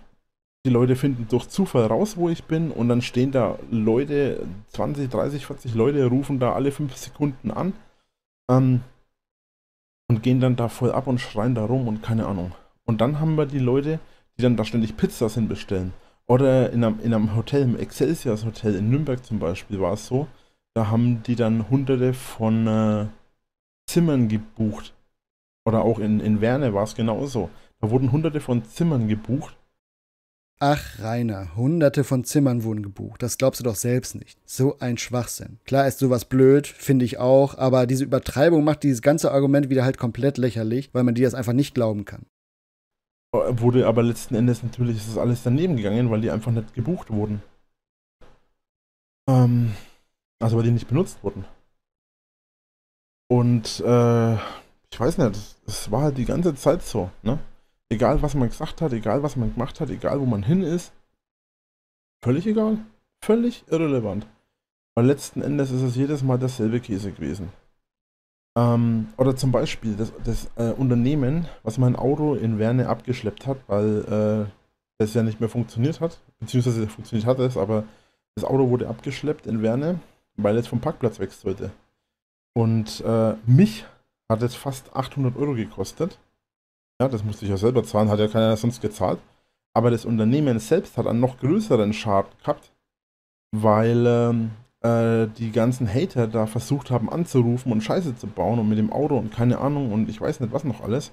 die Leute finden durch Zufall raus, wo ich bin, und dann stehen da Leute, 20, 30, 40 Leute, rufen da alle fünf Sekunden an ähm, und gehen dann da voll ab und schreien da rum und keine Ahnung. Und dann haben wir die Leute, die dann da ständig Pizzas hin bestellen. Oder in einem, in einem Hotel, im Excelsior Hotel in Nürnberg zum Beispiel war es so, da haben die dann hunderte von äh, Zimmern gebucht oder auch in, in Werne war es genauso. Da wurden hunderte von Zimmern gebucht. Ach, Rainer, hunderte von Zimmern wurden gebucht. Das glaubst du doch selbst nicht. So ein Schwachsinn. Klar ist sowas blöd, finde ich auch, aber diese Übertreibung macht dieses ganze Argument wieder halt komplett lächerlich, weil man dir das einfach nicht glauben kann. Äh, wurde aber letzten Endes natürlich ist das alles daneben gegangen, weil die einfach nicht gebucht wurden. Ähm, also weil die nicht benutzt wurden. Und äh, ich weiß nicht, es war halt die ganze Zeit so, ne? Egal, was man gesagt hat, egal, was man gemacht hat, egal, wo man hin ist. Völlig egal. Völlig irrelevant. Weil letzten Endes ist es jedes Mal dasselbe Käse gewesen. Ähm, oder zum Beispiel das, das äh, Unternehmen, was mein Auto in Werne abgeschleppt hat, weil äh, das ja nicht mehr funktioniert hat, beziehungsweise funktioniert hat es, aber das Auto wurde abgeschleppt in Werne, weil es vom Parkplatz weg sollte. Und äh, mich hat es fast 800 Euro gekostet. Ja, das musste ich ja selber zahlen, hat ja keiner sonst gezahlt. Aber das Unternehmen selbst hat einen noch größeren Schaden gehabt, weil ähm, äh, die ganzen Hater da versucht haben anzurufen und Scheiße zu bauen und mit dem Auto und keine Ahnung und ich weiß nicht was noch alles.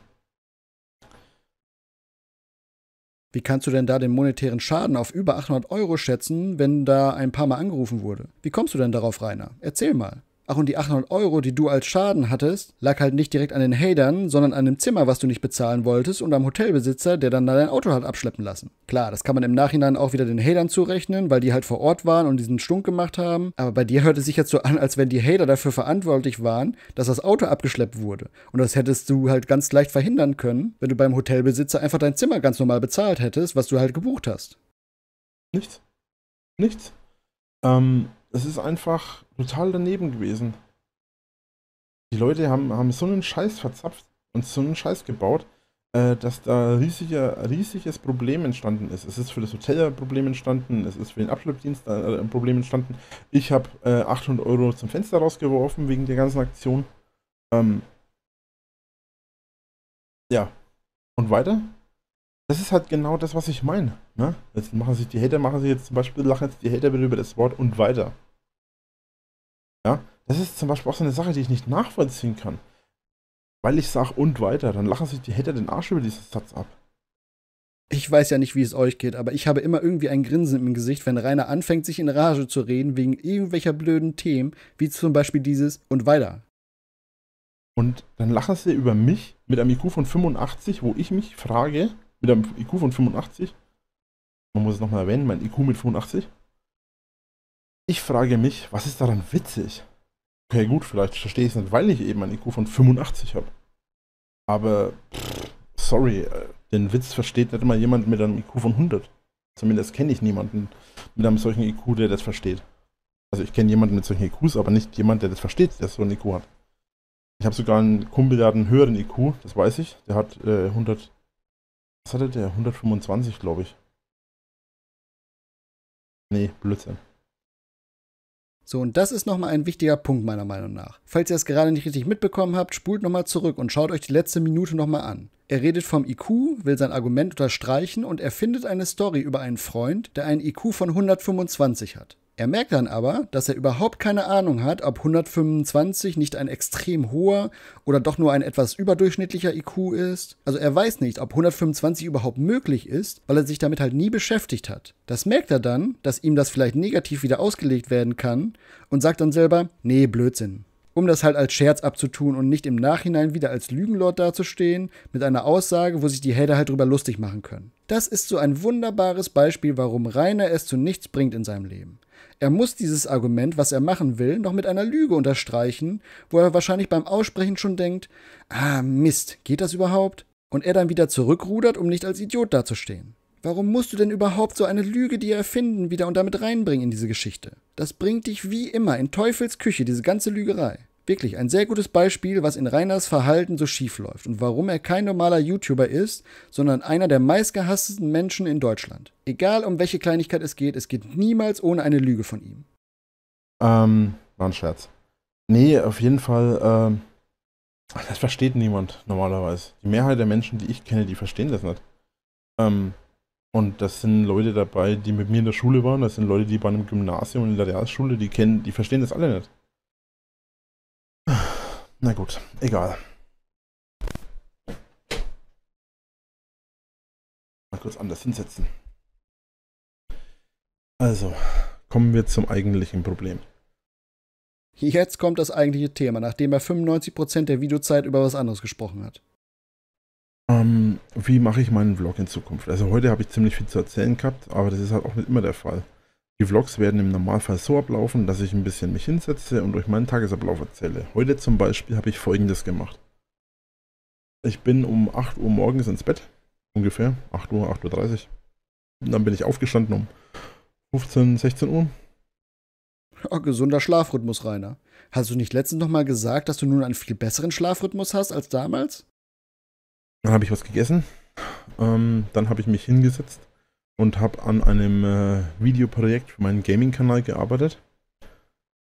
Wie kannst du denn da den monetären Schaden auf über 800 Euro schätzen, wenn da ein paar Mal angerufen wurde? Wie kommst du denn darauf, Rainer? Erzähl mal. Ach, und die 800 Euro, die du als Schaden hattest, lag halt nicht direkt an den Hatern, sondern an dem Zimmer, was du nicht bezahlen wolltest und am Hotelbesitzer, der dann dein Auto hat abschleppen lassen. Klar, das kann man im Nachhinein auch wieder den Hatern zurechnen, weil die halt vor Ort waren und diesen Stunk gemacht haben. Aber bei dir hört es sich jetzt so an, als wenn die Hater dafür verantwortlich waren, dass das Auto abgeschleppt wurde. Und das hättest du halt ganz leicht verhindern können, wenn du beim Hotelbesitzer einfach dein Zimmer ganz normal bezahlt hättest, was du halt gebucht hast. Nichts. Nichts. Ähm, es ist einfach total daneben gewesen. Die Leute haben, haben so einen Scheiß verzapft und so einen Scheiß gebaut, äh, dass da riesiger, riesiges Problem entstanden ist. Es ist für das Hotel ein Problem entstanden, es ist für den Abschleppdienst ein Problem entstanden. Ich habe äh, 800 Euro zum Fenster rausgeworfen wegen der ganzen Aktion. Ähm, ja. Und weiter? das ist halt genau das, was ich meine. Ne? Jetzt machen sich die Hater, machen sich jetzt zum Beispiel, lachen jetzt die Hater bitte über das Wort und weiter. Ja, das ist zum Beispiel auch so eine Sache, die ich nicht nachvollziehen kann. Weil ich sage und weiter, dann lachen sich die Hater den Arsch über diesen Satz ab. Ich weiß ja nicht, wie es euch geht, aber ich habe immer irgendwie ein Grinsen im Gesicht, wenn Rainer anfängt, sich in Rage zu reden wegen irgendwelcher blöden Themen, wie zum Beispiel dieses und weiter. Und dann lachen sie über mich mit einem IQ von 85, wo ich mich frage, mit einem IQ von 85. Man muss es nochmal erwähnen, mein IQ mit 85. Ich frage mich, was ist daran witzig? Okay, gut, vielleicht verstehe ich es nicht, weil ich eben ein IQ von 85 habe. Aber, pff, sorry, äh, den Witz versteht nicht mal jemand mit einem IQ von 100. Zumindest kenne ich niemanden mit einem solchen IQ, der das versteht. Also ich kenne jemanden mit solchen IQs, aber nicht jemand, der das versteht, der so ein IQ hat. Ich habe sogar einen Kumpel, der hat einen höheren IQ, das weiß ich. Der hat äh, 100, was hatte der? 125, glaube ich. Nee, Blödsinn. So, und das ist nochmal ein wichtiger Punkt meiner Meinung nach. Falls ihr es gerade nicht richtig mitbekommen habt, spult nochmal zurück und schaut euch die letzte Minute nochmal an. Er redet vom IQ, will sein Argument unterstreichen und erfindet eine Story über einen Freund, der einen IQ von 125 hat. Er merkt dann aber, dass er überhaupt keine Ahnung hat, ob 125 nicht ein extrem hoher oder doch nur ein etwas überdurchschnittlicher IQ ist. Also er weiß nicht, ob 125 überhaupt möglich ist, weil er sich damit halt nie beschäftigt hat. Das merkt er dann, dass ihm das vielleicht negativ wieder ausgelegt werden kann und sagt dann selber, nee, Blödsinn um das halt als Scherz abzutun und nicht im Nachhinein wieder als Lügenlord dazustehen, mit einer Aussage, wo sich die Hater halt drüber lustig machen können. Das ist so ein wunderbares Beispiel, warum Rainer es zu nichts bringt in seinem Leben. Er muss dieses Argument, was er machen will, noch mit einer Lüge unterstreichen, wo er wahrscheinlich beim Aussprechen schon denkt, ah Mist, geht das überhaupt? Und er dann wieder zurückrudert, um nicht als Idiot dazustehen. Warum musst du denn überhaupt so eine Lüge, dir erfinden, wieder und damit reinbringen in diese Geschichte? Das bringt dich wie immer in Teufels Küche, diese ganze Lügerei. Wirklich ein sehr gutes Beispiel, was in Rainers Verhalten so schief läuft und warum er kein normaler YouTuber ist, sondern einer der meistgehasstesten Menschen in Deutschland. Egal um welche Kleinigkeit es geht, es geht niemals ohne eine Lüge von ihm. Ähm, war ein Scherz. Nee, auf jeden Fall, ähm, das versteht niemand normalerweise. Die Mehrheit der Menschen, die ich kenne, die verstehen das nicht. Ähm, und das sind Leute dabei, die mit mir in der Schule waren, das sind Leute, die bei einem Gymnasium und in der Realschule, die kennen, die verstehen das alle nicht. Na gut, egal. Mal kurz anders hinsetzen. Also, kommen wir zum eigentlichen Problem. Jetzt kommt das eigentliche Thema, nachdem er 95% der Videozeit über was anderes gesprochen hat. Ähm, wie mache ich meinen Vlog in Zukunft? Also heute habe ich ziemlich viel zu erzählen gehabt, aber das ist halt auch nicht immer der Fall. Die Vlogs werden im Normalfall so ablaufen, dass ich ein bisschen mich hinsetze und euch meinen Tagesablauf erzähle. Heute zum Beispiel habe ich folgendes gemacht. Ich bin um 8 Uhr morgens ins Bett, ungefähr, 8 Uhr, 8.30 Uhr. Und dann bin ich aufgestanden um 15, 16 Uhr. Oh, gesunder Schlafrhythmus, Rainer. Hast du nicht letztens nochmal gesagt, dass du nun einen viel besseren Schlafrhythmus hast als damals? Dann habe ich was gegessen. Ähm, dann habe ich mich hingesetzt und habe an einem äh, Videoprojekt für meinen Gaming-Kanal gearbeitet.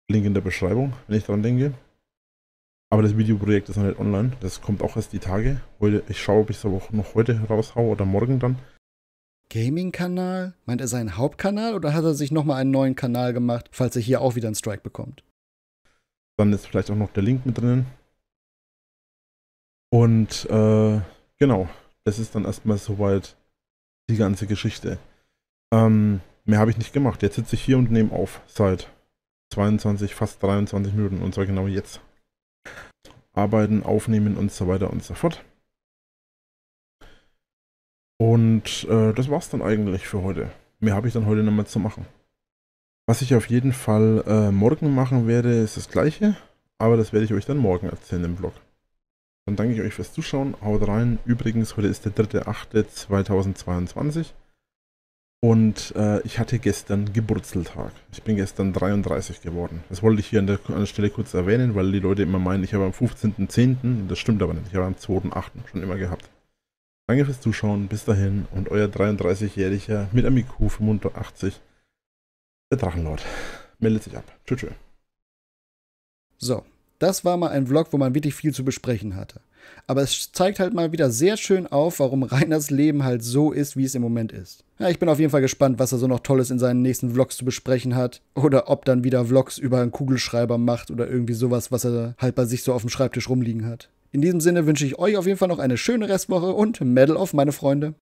Link in der Beschreibung, wenn ich dran denke. Aber das Videoprojekt ist noch nicht online. Das kommt auch erst die Tage. Heute, ich schaue, ob ich es aber auch noch heute raushaue oder morgen dann. Gaming-Kanal? Meint er seinen Hauptkanal oder hat er sich nochmal einen neuen Kanal gemacht, falls er hier auch wieder einen Strike bekommt? Dann ist vielleicht auch noch der Link mit drinnen. Und äh, genau, das ist dann erstmal soweit die ganze Geschichte. Ähm, mehr habe ich nicht gemacht. Jetzt sitze ich hier und nehme auf seit 22, fast 23 Minuten und zwar genau jetzt. Arbeiten, aufnehmen und so weiter und so fort. Und äh, das war's dann eigentlich für heute. Mehr habe ich dann heute noch mal zu machen. Was ich auf jeden Fall äh, morgen machen werde, ist das gleiche, aber das werde ich euch dann morgen erzählen im Blog. Dann danke ich euch fürs Zuschauen. Haut rein. Übrigens, heute ist der 3.8.2022. Und äh, ich hatte gestern Geburtstag. Ich bin gestern 33 geworden. Das wollte ich hier an der, an der Stelle kurz erwähnen, weil die Leute immer meinen, ich habe am 15.10. Das stimmt aber nicht. Ich habe am 2.8. schon immer gehabt. Danke fürs Zuschauen. Bis dahin. Und euer 33-Jähriger mit einem IQ 85, der Drachenlord, meldet sich ab. Tschüss. tschüss. So, das war mal ein Vlog, wo man wirklich viel zu besprechen hatte. Aber es zeigt halt mal wieder sehr schön auf, warum Reiners Leben halt so ist, wie es im Moment ist. Ja, ich bin auf jeden Fall gespannt, was er so noch Tolles in seinen nächsten Vlogs zu besprechen hat. Oder ob dann wieder Vlogs über einen Kugelschreiber macht oder irgendwie sowas, was er halt bei sich so auf dem Schreibtisch rumliegen hat. In diesem Sinne wünsche ich euch auf jeden Fall noch eine schöne Restwoche und Medal of, meine Freunde.